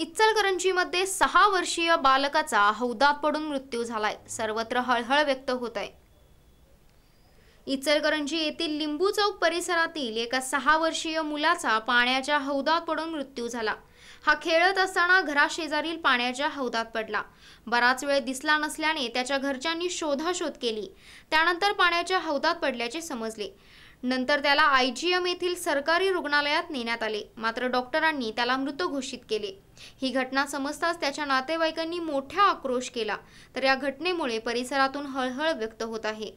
इचलकरंजीमध्ये सहा वर्षीय बालकाचा हौदात पडून मृत्यू झालाय सर्वत्र हळहळ व्यक्त होत आहे इचलकरंजी येथील लिंबू चौक परिसरातील एका सहा वर्षीय मुलाचा पाण्याच्या हौदात पडून मृत्यू झाला हा खेळत असताना घराशेजारील पाण्याच्या हौदात पडला बराच वेळ दिसला नसल्याने त्याच्या घरच्यांनी शोधाशोध केली त्यानंतर पाण्याच्या हौदात पडल्याचे समजले नंतर त्याला आयजीएम येथील सरकारी रुग्णालयात नेण्यात आले मात्र डॉक्टरांनी त्याला मृत घोषित केले ही घटना समजताच त्याच्या नातेवाईकांनी मोठ्या आक्रोश केला तर या घटनेमुळे परिसरातून हळहळ व्यक्त होत आहे